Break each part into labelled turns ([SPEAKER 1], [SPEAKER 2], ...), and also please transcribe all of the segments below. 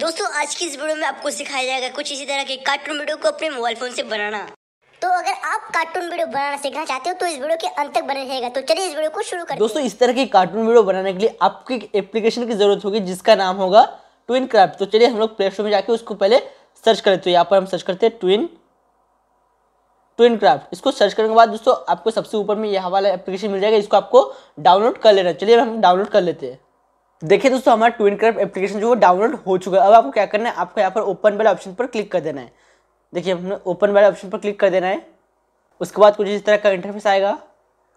[SPEAKER 1] दोस्तों आज की इस वीडियो में आपको सिखाया जाएगा कुछ इसी तरह के कार्टून वीडियो को अपने मोबाइल फोन से बनाना तो अगर आप कार्टून वीडियो बनाना सीखना चाहते हो तो इस वीडियो के अंत तक बने रहेगा तो चलिए इस वीडियो को शुरू करें दोस्तों इस तरह की कार्टून वीडियो बनाने के लिए आपको एक एप्लीकेशन की जरूरत होगी जिसका नाम होगा ट्विन क्राफ्ट तो चलिए हम लोग प्ले स्टोर में जाके उसको पहले सर्च करें तो यहाँ पर हम सर्च करते हैं ट्विन ट्विन क्राफ्ट इसको सर्च करने के बाद दोस्तों आपको सबसे ऊपर में यहाँ वाला एप्लीकेशन मिल जाएगा इसको आपको डाउनलोड कर लेना चलिए हम डाउनलोड कर लेते हैं देखिए दोस्तों हमारा ट्विन क्राफ्ट एप्लीकेशन जो है डाउनलोड हो चुका है अब आपको क्या करना है आपको यहाँ पर ओपन वाले ऑप्शन पर क्लिक कर देना है देखिए हमने ओपन वाले ऑप्शन पर क्लिक कर देना है उसके बाद कुछ इस तरह का इंटरफेस आएगा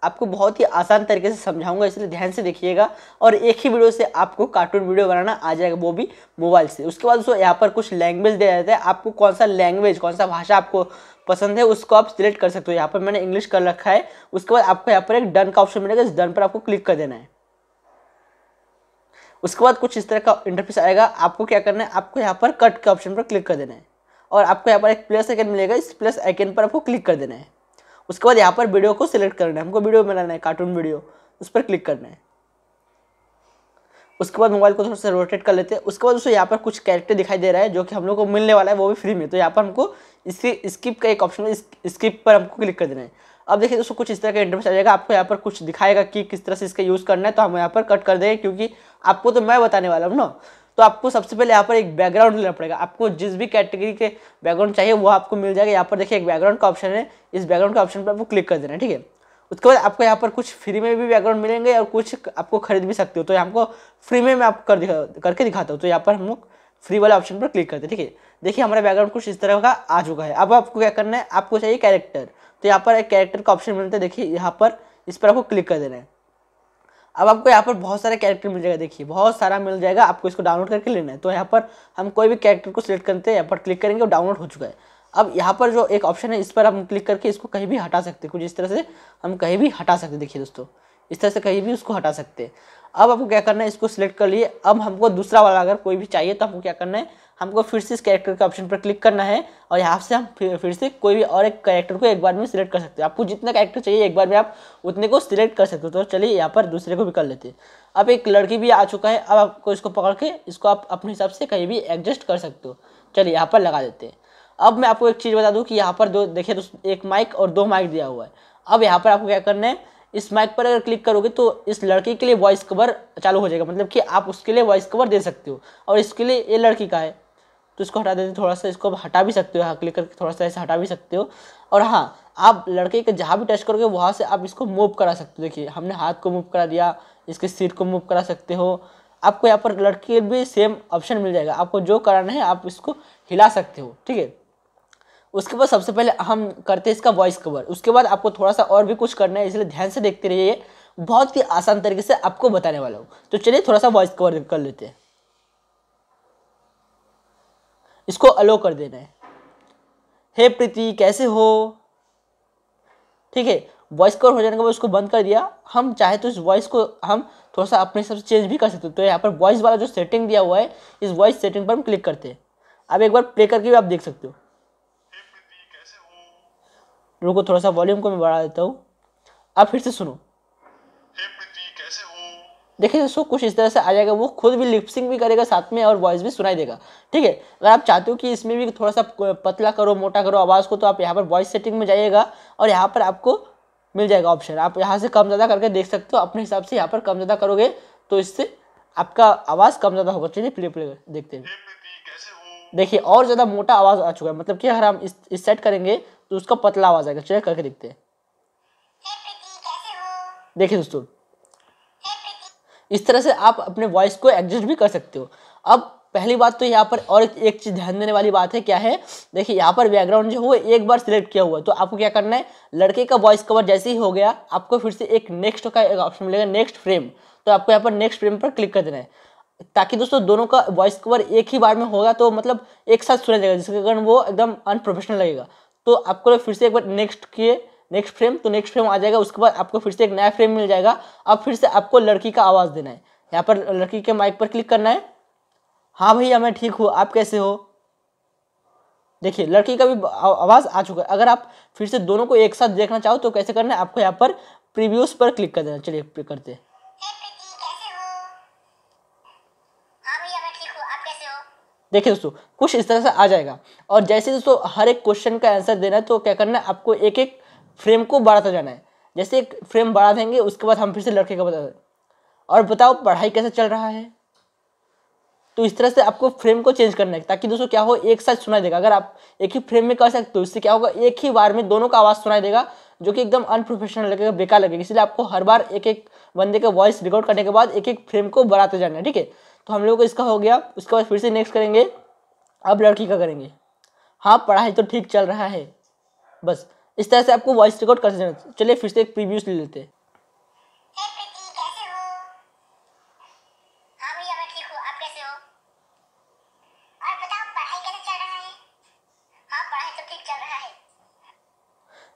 [SPEAKER 1] आपको बहुत ही आसान तरीके से समझाऊंगा इसलिए ध्यान से देखिएगा और एक ही वीडियो से आपको कार्टून वीडियो बनाना आ जाएगा वो भी मोबाइल से उसके बाद दोस्तों यहाँ पर कुछ लैंग्वेज दिया जाता है आपको कौन सा लैंग्वेज कौन सा भाषा आपको पसंद है उसको आप सिलेक्ट कर सकते हो यहाँ पर मैंने इंग्लिश कर रखा है उसके बाद आपको यहाँ पर एक डन का ऑप्शन मिलेगा इस डन पर आपको क्लिक कर देना है उसके बाद कुछ इस तरह का इंटरफेस आएगा आपको क्या करना है आपको यहाँ पर कट के ऑप्शन पर क्लिक कर देना है और आपको यहाँ पर एक प्लस आइकन मिलेगा इस प्लस आइकन पर आपको क्लिक कर देना है उसके बाद यहाँ पर वीडियो को सिलेक्ट करना है हमको वीडियो बनाना है कार्टून वीडियो उस पर क्लिक करना है उसके बाद मोबाइल को थोड़ा सा रोटेट कर लेते हैं उसके बाद उसको यहाँ पर कुछ कैरेक्टर दिखाई दे रहा है जो कि हम लोग को मिलने वाला है वो भी फ्री में तो यहाँ पर हमको इसकी स्किप का एक ऑप्शन है स्किप पर हमको क्लिक कर देना है अब देखिए दोस्तों कुछ इस तरह का इंटरफेस आ जाएगा आपको यहाँ पर कुछ दिखाएगा कि किस तरह से इसका यूज़ करना है तो हम यहाँ पर कट कर देंगे क्योंकि आपको तो मैं बताने वाला हूँ ना तो आपको सबसे पहले यहाँ पर एक बैकग्राउंड लेना पड़ेगा आपको जिस भी कैटेगरी के बैकग्राउंड चाहिए वो आपको मिल जाएगा यहाँ पर देखिए एक बैकग्राउंड का ऑप्शन है इस बैकग्राउंड के ऑप्शन पर आपको क्लिक कर देना है ठीक है उसके बाद आपको यहाँ पर कुछ फ्री में भी बैकग्राउंड मिलेंगे और कुछ आपको खरीद भी सकते हो तो को फ्री में मैं आपको कर दिखा करके दिखाता हूँ तो यहाँ पर हम लोग फ्री वाले ऑप्शन पर क्लिक करते हैं ठीक है देखिए हमारा बैकग्राउंड कुछ इस तरह का आ चुका है अब आपको क्या करना है आपको चाहिए कैरेक्टर तो यहाँ पर एक कैरेक्टर का ऑप्शन मिलता है देखिए यहाँ पर इस पर आपको क्लिक कर देना है अब आपको यहाँ पर बहुत सारे कैरेक्टर मिल जाएगा देखिए बहुत सारा मिल जाएगा आपको इसको डाउनलोड करके लेना है तो यहाँ पर हम कोई भी कैरेक्टर को सिलेक्ट करते हैं यहाँ पर क्लिक करेंगे और डाउनलोड हो चुका है अब यहाँ पर जो एक ऑप्शन है इस पर हम क्लिक करके इसको कहीं भी हटा सकते हैं कुछ इस तरह से हम कहीं भी हटा सकते देखिए दोस्तों इस तरह से कहीं भी उसको हटा सकते हैं अब आपको क्या करना है इसको सिलेक्ट कर लिए अब हमको दूसरा वाला अगर कोई भी चाहिए तो हमको क्या करना है हमको फिर से इस कैरेक्टर के ऑप्शन पर क्लिक करना है और यहाँ से हम फिर से कोई भी और एक कैरेक्टर को एक बार में सिलेक्ट कर सकते हैं आपको जितना कैरेक्टर चाहिए एक बार में आप उतने को सिलेक्ट कर सकते हो तो चलिए यहाँ पर दूसरे को भी कर लेते हैं अब एक लड़की भी आ चुका है अब आपको इसको पकड़ के इसको आप अपने हिसाब से कहीं भी एडजस्ट कर सकते हो चलिए यहाँ पर लगा देते हैं अब मैं आपको एक चीज़ बता दूँ कि यहाँ पर दो देखिए तो एक माइक और दो माइक दिया हुआ है अब यहाँ पर आपको क्या करना है इस माइक पर अगर क्लिक करोगे तो इस लड़के के लिए वॉइस कवर चालू हो जाएगा मतलब कि आप उसके लिए वॉइस कवर दे सकते हो और इसके लिए ये लड़की का है तो इसको हटा देते थोड़ा सा इसको आप हटा भी सकते हो हाँ क्लिक करके थोड़ा सा ऐसे हटा भी सकते हो और हाँ आप लड़के के जहाँ भी टच करोगे वहाँ से आप इसको मूव करा सकते हो देखिए हमने हाथ को मूव करा दिया इसके सिर को मूव करा सकते हो आपको यहाँ पर लड़की भी सेम ऑप्शन मिल जाएगा आपको जो कराना है आप इसको हिला सकते हो ठीक है उसके बाद सबसे पहले हम करते हैं इसका वॉइस कवर उसके बाद आपको थोड़ा सा और भी कुछ करना है इसलिए ध्यान से देखते रहिए बहुत ही आसान तरीके से आपको बताने वाला हूँ तो चलिए थोड़ा सा वॉइस कवर कर लेते हैं इसको अलो कर देना है हे प्रीति कैसे हो ठीक है वॉइस कवर हो जाने के बाद उसको बंद कर दिया हम चाहे तो इस वॉइस को हम थोड़ा सा अपने हिसाब से चेंज भी कर सकते हो तो यहाँ पर वॉइस वाला जो सेटिंग दिया हुआ है इस वॉइस सेटिंग पर हम क्लिक करते हैं अब एक बार प्ले करके भी आप देख सकते हो रुको थोड़ा सा वॉल्यूम को मैं बढ़ा देता हूँ आप फिर से सुनो देखिए दोस्तों कुछ इस तरह से आ जाएगा वो खुद भी लिपसिंग भी करेगा साथ में और वॉइस भी सुनाई देगा ठीक है अगर आप चाहते हो कि इसमें भी थोड़ा सा पतला करो मोटा करो आवाज़ को तो आप यहाँ पर वॉइस सेटिंग में जाइएगा और यहाँ पर आपको मिल जाएगा ऑप्शन आप यहाँ से कम ज़्यादा करके देख सकते हो अपने हिसाब से यहाँ पर कम ज़्यादा करोगे तो इससे आपका आवाज़ कम ज़्यादा होगा चलिए प्ले प्ले देखते हैं देखिए और ज़्यादा मोटा आवाज़ आ चुका है मतलब कि अगर हम इस सेट करेंगे तो उसका पतला आवाज आएगा चेक करके देखते हैं देखिए दोस्तों इस तरह से आप अपने वॉइस को एडजस्ट भी कर सकते हो अब पहली बात तो यहाँ पर और एक चीज़ ध्यान देने वाली बात है क्या है देखिए यहाँ पर बैकग्राउंड जो हुआ एक बार सिलेक्ट किया हुआ है तो आपको क्या करना है लड़के का वॉइस कवर जैसे ही हो गया आपको फिर से एक नेक्स्ट का एक ऑप्शन मिलेगा नेक्स्ट फ्रेम तो आपको यहाँ पर नेक्स्ट फ्रेम पर क्लिक कर देना है ताकि दोस्तों दोनों का वॉइस कवर एक ही बार में होगा तो मतलब एक साथ सुना जाएगा जिसके कारण वो एकदम अनप्रोफेशनल लगेगा तो आपको फिर से एक बार नेक्स्ट किए नेक्स्ट फ्रेम तो नेक्स्ट फ्रेम आ जाएगा उसके बाद आपको फिर से एक नया फ्रेम मिल जाएगा अब फिर से आपको लड़की का आवाज़ देना है यहाँ पर लड़की के माइक पर क्लिक करना है हाँ भैया मैं ठीक हूँ आप कैसे हो देखिए लड़की का भी आवाज़ आ चुका है अगर आप फिर से दोनों को एक साथ देखना चाहो तो कैसे करना है आपको यहाँ पर प्रीव्यूज़ पर क्लिक कर देना चलिए करते हैं देखिए दोस्तों कुछ इस तरह से आ जाएगा और जैसे दोस्तों हर एक क्वेश्चन का आंसर देना है तो क्या करना है आपको एक एक फ्रेम को बढ़ाता जाना है जैसे एक फ्रेम बढ़ा देंगे उसके बाद हम फिर से लड़के का बता और बताओ पढ़ाई कैसे चल रहा है तो इस तरह से आपको फ्रेम को चेंज करना है ताकि दोस्तों क्या हो एक साथ सुनाई देगा अगर आप एक ही फ्रेम में कर सकते हो इससे क्या होगा एक ही बार में दोनों का आवाज़ सुनाई देगा जो कि एकदम अनप्रोफेशनल लगेगा बेकार लगेगा इसलिए आपको हर बार एक एक बंदे का वॉइस रिकॉर्ड करने के बाद एक एक फ्रेम को बढ़ाते जाना है ठीक है तो हम लोग इसका हो गया उसके बाद फिर से नेक्स्ट करेंगे अब लड़की का करेंगे हाँ पढ़ाई तो ठीक चल रहा है बस इस तरह से आपको वॉइस रिकॉर्ड कर देना चलिए फिर से एक प्रीव्यूज ले लेते हैं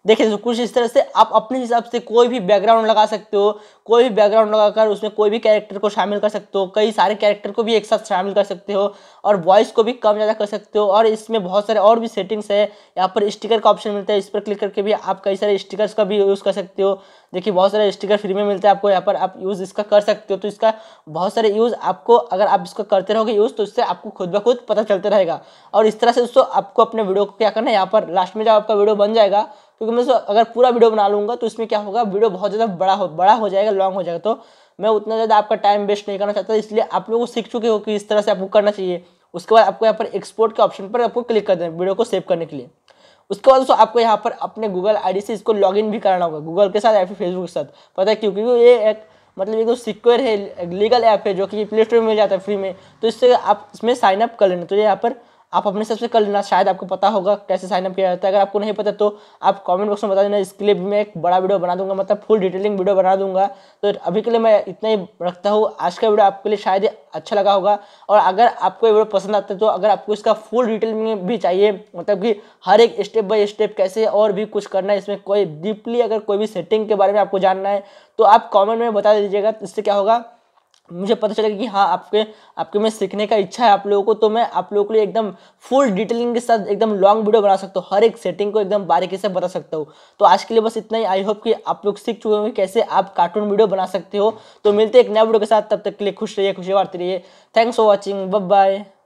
[SPEAKER 1] देखिए लीजिए तो कुछ इस तरह से आप अपने हिसाब से कोई भी बैकग्राउंड लगा सकते हो कोई भी बैकग्राउंड लगाकर उसमें कोई भी कैरेक्टर को शामिल कर सकते हो कई सारे कैरेक्टर को भी एक साथ शामिल कर सकते हो और वॉइस को भी कम ज़्यादा कर सकते हो और इसमें बहुत सारे और भी सेटिंग्स है यहाँ पर स्टिकर का ऑप्शन मिलता है इस पर क्लिक करके भी आप कई सारे स्टिकर्स का भी यूज़ कर सकते हो देखिए बहुत सारे स्टिकर फ्री में मिलते हैं आपको यहाँ पर आप यूज़ इसका कर सकते हो तो इसका बहुत सारे यूज़ आपको अगर आप इसका करते रहोगे यूज़ तो इससे आपको खुद ब खुद पता चलते रहेगा और इस तरह से दोस्तों आपको अपने वीडियो को क्या करना है यहाँ पर लास्ट में जब आपका वीडियो बन जाएगा क्योंकि मैं अगर पूरा वीडियो बना लूँगा तो इसमें क्या होगा वीडियो बहुत ज़्यादा बड़ा हो बड़ा हो जाएगा लॉन्ग हो जाएगा तो मैं उतना ज़्यादा आपका टाइम वेस्ट नहीं करना चाहता इसलिए आप लोग सीख चुके हो कि इस तरह से आपको करना चाहिए उसके बाद आपको यहाँ पर एक्सपोर्ट के ऑप्शन पर आपको क्लिक कर देना वीडियो को सेव करने के लिए उसके बाद दोस्तों आपको यहाँ पर अपने गूगल आई से इसको लॉग भी कराना होगा गूगल के साथ या फिर फेसबुक के साथ पता है क्योंकि ये एक मतलब ये तो सिक्योर है लीगल ऐप है जो कि प्ले स्टोर में मिल जाता है फ्री में तो इससे आप इसमें साइन अप कर लेना तो ये यहाँ पर आप अपने हिसाब से कर लेना शायद आपको पता होगा कैसे साइनअप किया जाता है अगर आपको नहीं पता तो आप कमेंट बॉक्स में बता देना इसके लिए भी मैं एक बड़ा वीडियो बना दूंगा मतलब फुल डिटेलिंग वीडियो बना दूंगा तो अभी के लिए मैं इतना ही रखता हूँ आज का वीडियो आपके लिए शायद अच्छा लगा होगा और अगर आपको ये वीडियो पसंद आता है तो अगर आपको इसका फुल डिटेल में भी चाहिए मतलब कि हर एक स्टेप बाई स्टेप कैसे और भी कुछ करना है इसमें कोई डीपली अगर कोई भी सेटिंग के बारे में आपको जानना है तो आप कॉमेंट में बता दीजिएगा इससे क्या होगा मुझे पता चलेगा कि हाँ आपके आपके में सीखने का इच्छा है आप लोगों को तो मैं आप लोगों के लिए एकदम फुल डिटेलिंग के साथ एकदम लॉन्ग वीडियो बना सकता हूँ हर एक सेटिंग को एकदम बारीकी से बता सकता हूँ तो आज के लिए बस इतना ही आई होप कि आप लोग सीख चुके होंगे कैसे आप कार्टून वीडियो बना सकते हो तो मिलते एक नया वीडियो के साथ तब तक के लिए खुश रहिए खुशी बांटते रहिए थैंक्स फॉर वॉचिंग बब बाय